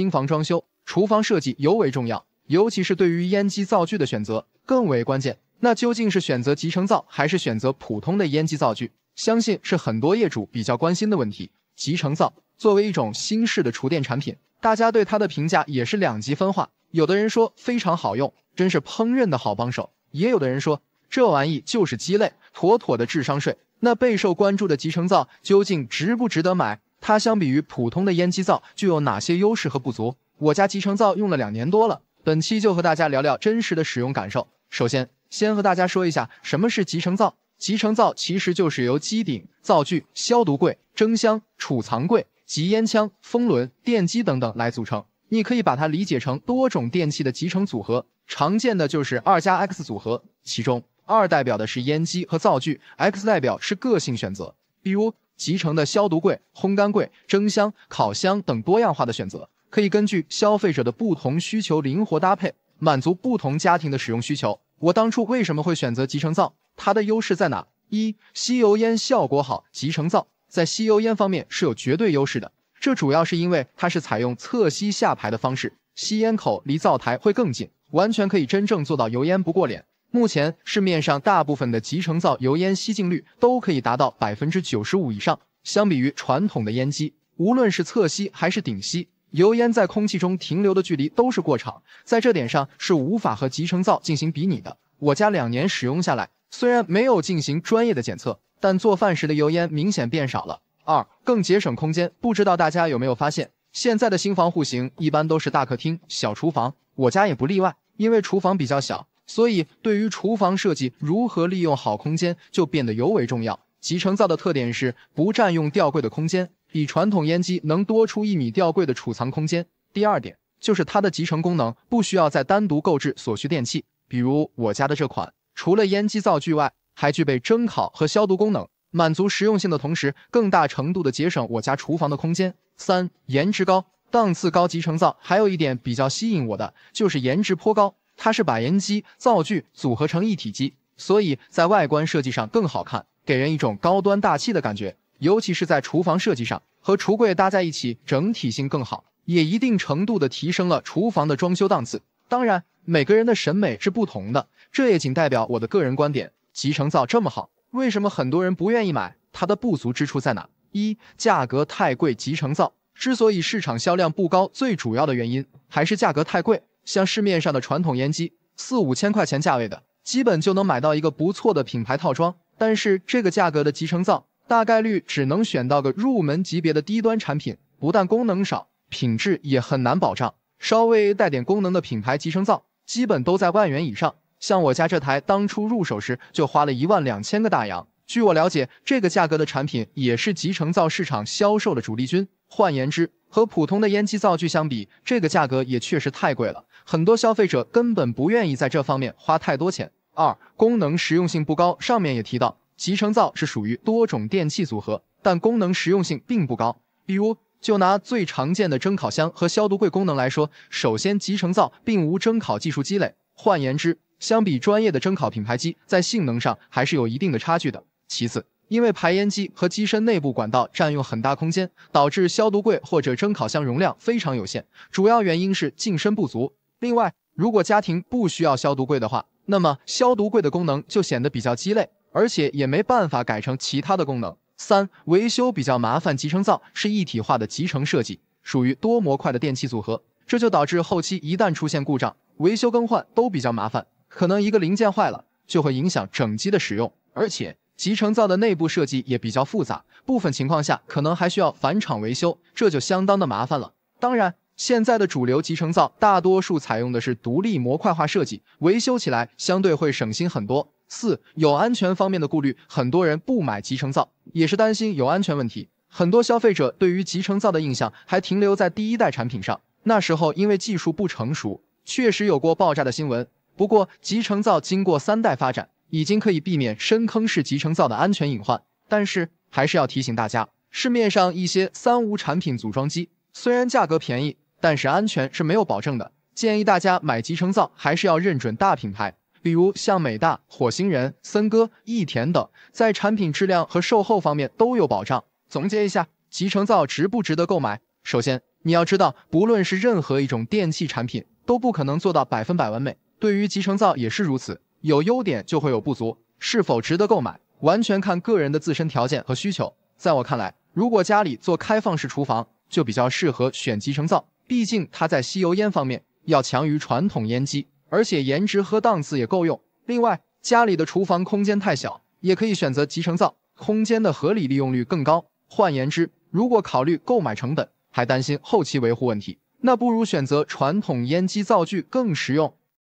新房装修，厨房设计尤为重要，尤其是对于烟机灶具的选择更为关键。那究竟是选择集成灶还是选择普通的烟机灶具？相信是很多业主比较关心的问题。集成灶作为一种新式的厨电产品，大家对它的评价也是两极分化。有的人说非常好用，真是烹饪的好帮手；也有的人说这玩意就是鸡肋，妥妥的智商税。那备受关注的集成灶究竟值不值得买？它相比于普通的烟机灶具有哪些优势和不足？我家集成灶用了两年多了，本期就和大家聊聊真实的使用感受。首先，先和大家说一下什么是集成灶。集成灶其实就是由机顶、灶具、消毒柜、蒸箱、储藏柜、集烟枪、风轮、电机等等来组成。你可以把它理解成多种电器的集成组合。常见的就是二加 X 组合，其中二代表的是烟机和灶具，X 代表是个性选择，比如。集成的消毒柜、烘干柜、蒸箱、烤箱等多样化的选择，可以根据消费者的不同需求灵活搭配，满足不同家庭的使用需求。我当初为什么会选择集成灶？它的优势在哪？一吸油烟效果好，集成灶在吸油烟方面是有绝对优势的。这主要是因为它是采用侧吸下排的方式，吸烟口离灶台会更近，完全可以真正做到油烟不过脸。目前市面上大部分的集成灶油烟吸净率都可以达到百分之九十五以上。相比于传统的烟机，无论是侧吸还是顶吸，油烟在空气中停留的距离都是过长，在这点上是无法和集成灶进行比拟的。我家两年使用下来，虽然没有进行专业的检测，但做饭时的油烟明显变少了。二，更节省空间。不知道大家有没有发现，现在的新房户型一般都是大客厅、小厨房，我家也不例外，因为厨房比较小。所以，对于厨房设计，如何利用好空间就变得尤为重要。集成灶的特点是不占用吊柜的空间，比传统烟机能多出一米吊柜的储藏空间。第二点就是它的集成功能，不需要再单独购置所需电器，比如我家的这款，除了烟机灶具外，还具备蒸烤和消毒功能，满足实用性的同时，更大程度的节省我家厨房的空间。三，颜值高，档次高，集成灶还有一点比较吸引我的就是颜值颇高。它是把烟机、灶具组合成一体机，所以在外观设计上更好看，给人一种高端大气的感觉。尤其是在厨房设计上，和橱柜搭在一起，整体性更好，也一定程度的提升了厨房的装修档次。当然，每个人的审美是不同的，这也仅代表我的个人观点。集成灶这么好，为什么很多人不愿意买？它的不足之处在哪？一价格太贵。集成灶之所以市场销量不高，最主要的原因还是价格太贵。像市面上的传统烟机，四五千块钱价位的，基本就能买到一个不错的品牌套装。但是这个价格的集成灶，大概率只能选到个入门级别的低端产品，不但功能少，品质也很难保障。稍微带点功能的品牌集成灶，基本都在万元以上。像我家这台，当初入手时就花了一万两千个大洋。据我了解，这个价格的产品也是集成灶市场销售的主力军。换言之，和普通的烟机灶具相比，这个价格也确实太贵了。很多消费者根本不愿意在这方面花太多钱。二，功能实用性不高。上面也提到，集成灶是属于多种电器组合，但功能实用性并不高。比如，就拿最常见的蒸烤箱和消毒柜功能来说，首先，集成灶并无蒸烤技术积累，换言之，相比专业的蒸烤品牌机，在性能上还是有一定的差距的。其次，因为排烟机和机身内部管道占用很大空间，导致消毒柜或者蒸烤箱容量非常有限，主要原因是进深不足。另外，如果家庭不需要消毒柜的话，那么消毒柜的功能就显得比较鸡肋，而且也没办法改成其他的功能。三、维修比较麻烦，集成灶是一体化的集成设计，属于多模块的电器组合，这就导致后期一旦出现故障，维修更换都比较麻烦，可能一个零件坏了就会影响整机的使用，而且集成灶的内部设计也比较复杂，部分情况下可能还需要返厂维修，这就相当的麻烦了。当然。现在的主流集成灶，大多数采用的是独立模块化设计，维修起来相对会省心很多。四有安全方面的顾虑，很多人不买集成灶，也是担心有安全问题。很多消费者对于集成灶的印象还停留在第一代产品上，那时候因为技术不成熟，确实有过爆炸的新闻。不过，集成灶经过三代发展，已经可以避免深坑式集成灶的安全隐患。但是，还是要提醒大家，市面上一些三无产品组装机，虽然价格便宜，但是安全是没有保证的，建议大家买集成灶还是要认准大品牌，比如像美大、火星人、森哥、益田等，在产品质量和售后方面都有保障。总结一下，集成灶值不值得购买？首先你要知道，不论是任何一种电器产品都不可能做到百分百完美，对于集成灶也是如此。有优点就会有不足，是否值得购买，完全看个人的自身条件和需求。在我看来，如果家里做开放式厨房，就比较适合选集成灶。毕竟它在吸油烟方面要强于传统烟机，而且颜值和档次也够用。另外，家里的厨房空间太小，也可以选择集成灶，空间的合理利用率更高。换言之，如果考虑购买成本，还担心后期维护问题，那不如选择传统烟机灶具更实用。